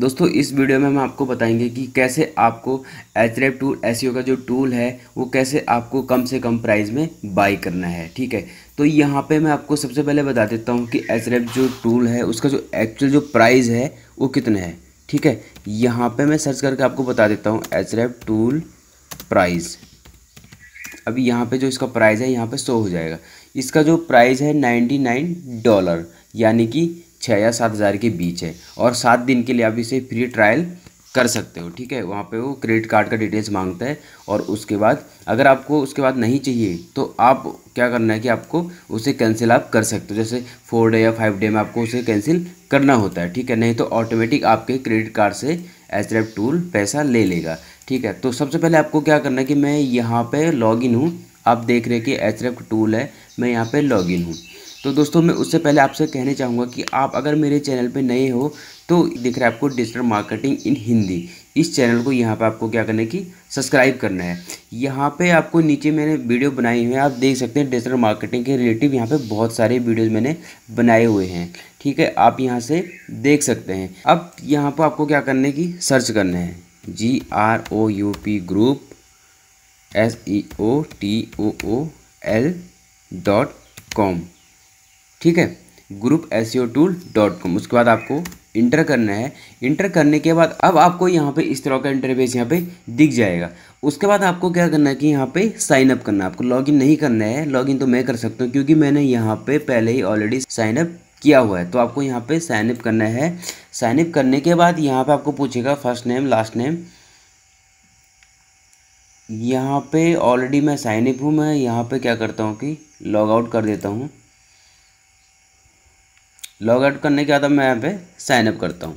दोस्तों इस वीडियो में हम आपको बताएंगे कि कैसे आपको एच रेप टूल एस का जो टूल है वो कैसे आपको कम से कम प्राइस में बाई करना है ठीक है तो यहाँ पे मैं आपको सबसे पहले बता देता हूँ कि एच रेप जो टूल है उसका जो एक्चुअल जो प्राइस है वो कितना है ठीक है यहाँ पे मैं सर्च करके आपको बता देता हूँ एच रेप टूल प्राइस अभी यहाँ पे जो इसका प्राइस है यहाँ पे सो हो जाएगा इसका जो प्राइस है नाइन्टी नाइन डॉलर यानी कि छः या सात हज़ार के बीच है और सात दिन के लिए आप इसे फ्री ट्रायल कर सकते हो ठीक है वहाँ पे वो क्रेडिट कार्ड का डिटेल्स मांगता है और उसके बाद अगर आपको उसके बाद नहीं चाहिए तो आप क्या करना है कि आपको उसे कैंसिल आप कर सकते हो जैसे फोर डे या फाइव डे में आपको उसे कैंसिल करना होता है ठीक है नहीं तो ऑटोमेटिक आपके क्रेडिट कार्ड से एच टूल पैसा ले लेगा ठीक है तो सबसे पहले आपको क्या करना है कि मैं यहाँ पर लॉगिन हूँ आप देख रहे हैं कि एच टूल है मैं यहाँ पर इन हूँ तो दोस्तों मैं उससे पहले आपसे कहना चाहूँगा कि आप अगर मेरे चैनल पे नए हो तो दिख रहा है आपको डिजिटल मार्केटिंग इन हिंदी इस चैनल को यहाँ पे आपको क्या करना है कि सब्सक्राइब करना है यहाँ पे आपको नीचे मैंने वीडियो बनाई हुई है आप देख सकते हैं डिजिटल मार्केटिंग के रिलेटिव यहाँ पे बहुत सारे वीडियोज़ मैंने बनाए हुए हैं ठीक है आप यहाँ से देख सकते हैं अब यहाँ पर आपको क्या करने की सर्च करना है G R O U P group S E O T O O L dot com ठीक है group S tool dot com उसके बाद आपको इंटर करना है इंटर करने के बाद अब आपको यहाँ पे इस तरह का इंटरफेस यहाँ पे दिख जाएगा उसके बाद आपको क्या करना है कि यहाँ पे साइन अप करना है आपको लॉगिन नहीं करना है लॉगिन तो मैं कर सकता हूँ क्योंकि मैंने यहाँ पे पहले ही ऑलरेडी साइन अप किया हुआ है तो आपको यहाँ पे साइन अप करना है साइन अप करने के बाद यहाँ पर आपको पूछेगा फर्स्ट नेम लास्ट नेम यहाँ पर ऑलरेडी मैं साइनअप हूँ मैं यहाँ पर क्या करता हूँ कि लॉग आउट कर देता हूँ लॉग आउट करने के बाद अब मैं यहाँ पे साइनअप करता हूँ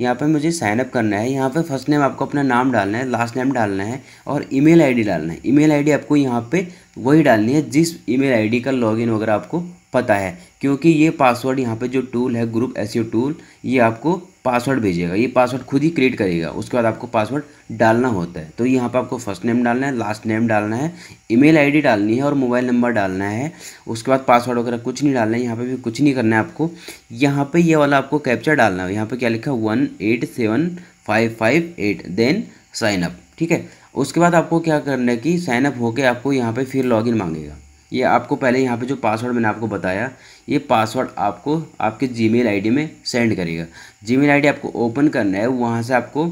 यहाँ पे मुझे साइनअप करना है यहाँ पे फर्स्ट नेम आपको अपना नाम डालना है लास्ट नेम डालना है और ईमेल आईडी डालना है ईमेल आईडी आपको यहाँ पे वही डालनी है जिस ईमेल आईडी का लॉगिन वगैरह आपको पता है क्योंकि ये पासवर्ड यहाँ पे जो टूल है ग्रुप एस टूल ये आपको पासवर्ड भेजेगा ये पासवर्ड खुद ही क्रिएट करेगा उसके बाद आपको पासवर्ड डालना होता है तो यहाँ पे आपको फर्स्ट नेम डालना है लास्ट नेम डालना है ईमेल आईडी डालनी है और मोबाइल नंबर डालना है उसके बाद पासवर्ड वगैरह कुछ नहीं डालना है यहाँ पर भी कुछ नहीं करना है आपको यहाँ पर ये यह वाला आपको कैप्चर डालना है यहाँ पर क्या लिखा है one eight seven five five eight then sign up ठीक है उसके बाद आपको क्या करना है कि साइनअप होकर आपको यहाँ पर फिर लॉग मांगेगा ये आपको पहले यहाँ पे जो पासवर्ड मैंने आपको बताया ये पासवर्ड आपको आपके जी मेल में सेंड करेगा जी मेल आपको ओपन करना है वहाँ से आपको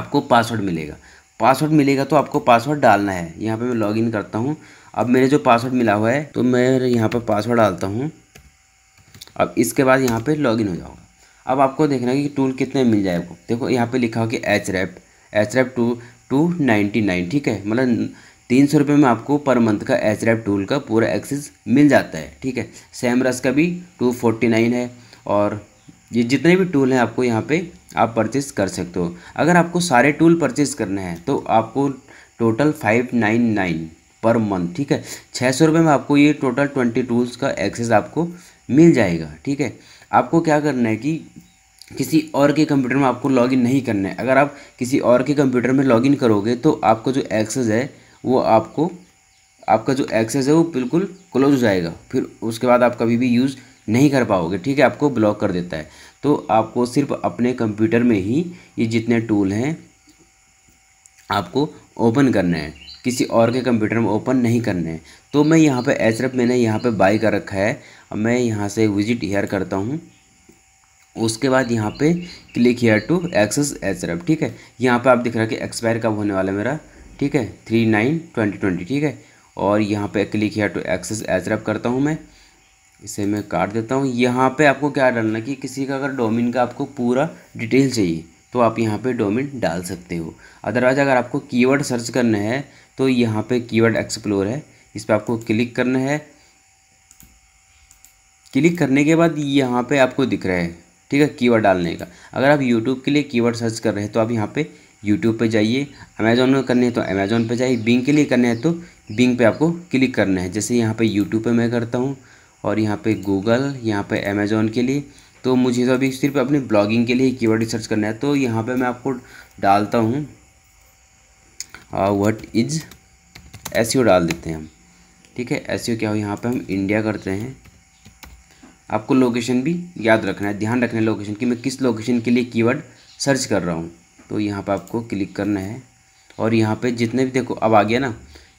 आपको पासवर्ड मिलेगा पासवर्ड मिलेगा तो आपको पासवर्ड डालना है यहाँ पे मैं लॉगिन करता हूँ अब मेरे जो पासवर्ड मिला हुआ है तो मैं यहाँ पर पासवर्ड डालता हूँ अब इसके बाद यहाँ पर लॉगिन हो जाऊँगा अब आपको देखना है कि टूल कितने मिल जाए आपको देखो यहाँ पर लिखा हो कि H rap H rap two two ninety nine ठीक है मतलब तीन सौ रुपये में आपको पर मंथ का एच रैप टूल का पूरा एक्सेस मिल जाता है ठीक है सैमरस का भी टू फोर्टी नाइन है और ये जितने भी टूल हैं आपको यहाँ पे आप परचेज़ कर सकते हो अगर आपको सारे टूल परचेज़ करने हैं तो आपको total five nine nine per month ठीक है छः सौ रुपये में आपको ये टोटल ट्वेंटी टूल्स का एक्सेस आपको मिल जाएगा ठीक है आपको क्या करना है कि किसी और के कंप्यूटर में आपको लॉगिन नहीं करना है अगर आप किसी और के कंप्यूटर में लॉगिन करोगे तो आपको जो एक्सेस है वो आपको आपका जो एक्सेस है वो बिल्कुल क्लोज हो जाएगा फिर उसके बाद आप कभी भी यूज़ नहीं कर पाओगे ठीक है आपको ब्लॉक कर देता है तो आपको सिर्फ अपने कंप्यूटर में ही ये जितने टूल हैं आपको ओपन करना है किसी और के कंप्यूटर में ओपन नहीं करने हैं तो मैं यहाँ पे एचरफ मैंने यहाँ पे बाई कर रखा है अब मैं यहाँ से विजिट हेयर करता हूँ उसके बाद यहाँ पे click here to access H ठीक है यहाँ पे आप दिख रहा है कि एक्सपायर कब होने वाला है मेरा ठीक है थ्री नाइन ट्वेंटी ट्वेंटी ठीक है और यहाँ पे क्लिक किया टू एक्सेस एज रब करता हूँ मैं इसे मैं काट देता हूँ यहाँ पे आपको क्या डालना कि किसी का अगर डोमिन का आपको पूरा डिटेल चाहिए तो आप यहाँ पे डोमिन डाल सकते हो अदरवाइज अगर आपको कीवर्ड सर्च करना है तो यहाँ पे कीवर्ड एक्सप्लोर है इस पर आपको क्लिक करना है क्लिक करने के बाद यहाँ पे आपको दिख रहा है ठीक है कीवर्ड डालने का अगर आप यूट्यूब के लिए कीवर्ड सर्च कर रहे हैं तो आप यहाँ पर यूट्यूब पे जाइए अमेज़ोन में करने है तो अमेज़ोन पे जाइए बिंग के लिए करना है तो बिंग पे आपको क्लिक करना है जैसे यहाँ पे यूट्यूब पे मैं करता हूँ और यहाँ पे गूगल यहाँ पे अमेज़ोन के लिए तो मुझे तो अभी सिर्फ अपने ब्लॉगिंग के लिए ही कीवर्ड सर्च करना है तो यहाँ पर मैं आपको डालता हूँ वट इज़ एस डाल देते हैं हम ठीक है एस e क्या हो यहाँ पर हम इंडिया करते हैं आपको लोकेशन भी याद रखना है ध्यान रखना है लोकेशन कि मैं किस लोकेशन के लिए कीवर्ड सर्च कर रहा हूँ तो यहाँ पे आपको क्लिक करना है और यहाँ पे जितने भी देखो अब आ गया ना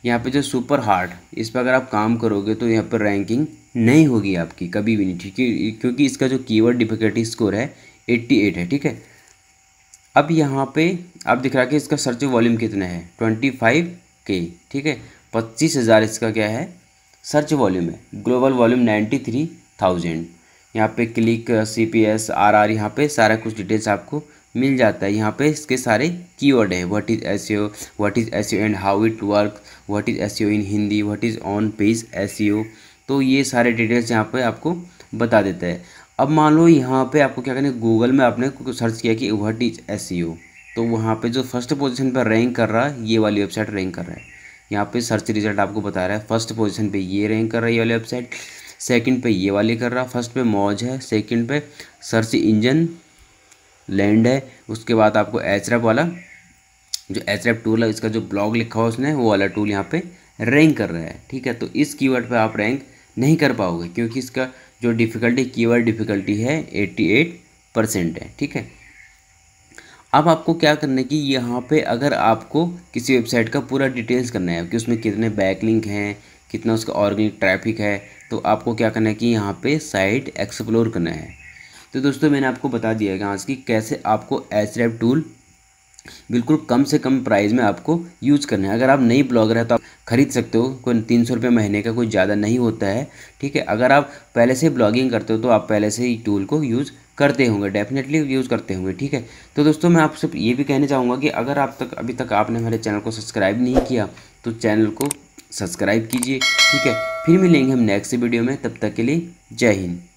यहाँ पे जो सुपर हार्ड इस पर अगर आप काम करोगे तो यहाँ पर रैंकिंग नहीं होगी आपकी कभी भी नहीं ठीक है क्योंकि इसका जो कीवर्ड डिफिकल्टी स्कोर है 88 है ठीक है अब यहाँ पे आप दिख रहा है कि इसका सर्च वॉल्यूम कितना है 25 के ठीक है पच्चीस हज़ार इसका क्या है सर्च वॉल्यूम है ग्लोबल वॉल्यूम थाउजेंड यहाँ पर click C P S R R यहाँ पर सारा कुछ डिटेल्स आपको मिल जाता है यहाँ पे इसके सारे कीवर्ड हैं what is S what is S and how it work what is S in Hindi what is on page S तो ये सारे डिटेल्स यहाँ पे आपको बता देता है अब मान लो यहाँ पे आपको क्या करना है गूगल में आपने सर्च किया कि व्हाट इज़ एस तो वहाँ पे जो फर्स्ट पोजिशन पर रैंक कर रहा है ये वाली वेबसाइट रैंक कर रहा है यहाँ पर सर्च रिजल्ट आपको बता रहा है फर्स्ट पोजिशन पर ये रैंक कर रहा है ये वाली वेबसाइट सेकेंड पे ये वाली कर रहा फर्स्ट पे मौज है सेकंड पे सर्च इंजन लैंड है उसके बाद आपको एच वाला जो एच रेप टूल है इसका जो ब्लॉग लिखा हो उसने वो वाला टूल यहाँ पर रैंक कर रहा है ठीक है तो इस की वर्ड आप रैंक नहीं कर पाओगे क्योंकि इसका जो डिफ़िकल्टी कीवर्ड डिफ़िकल्टी है 88 परसेंट है ठीक है अब आपको क्या करना है कि यहाँ पे अगर आपको किसी वेबसाइट का पूरा डिटेल्स करना है कि उसमें कितने बैक लिंक हैं कितना उसका ऑर्गेनिक ट्रैफिक है तो आपको क्या करना है कि यहाँ पे साइट एक्सप्लोर करना है तो दोस्तों मैंने आपको बता दिया है आज कि कैसे आपको एच रेप टूल बिल्कुल कम से कम प्राइस में आपको यूज़ करना है अगर आप नई ब्लॉगर हैं तो आप खरीद सकते हो कोई तीन सौ रुपये महीने का कोई ज़्यादा नहीं होता है ठीक है अगर आप पहले से ब्लॉगिंग करते हो तो आप पहले से ही टूल को यूज़ करते होंगे डेफिनेटली यूज़ करते होंगे ठीक है तो दोस्तों मैं आपसे ये भी कहना चाहूँगा कि अगर आप तक अभी तक आपने हमारे चैनल को सब्सक्राइब नहीं किया तो चैनल को सब्सक्राइब कीजिए ठीक है फिर मिलेंगे हम नेक्स्ट वीडियो में तब तक के लिए जय हिंद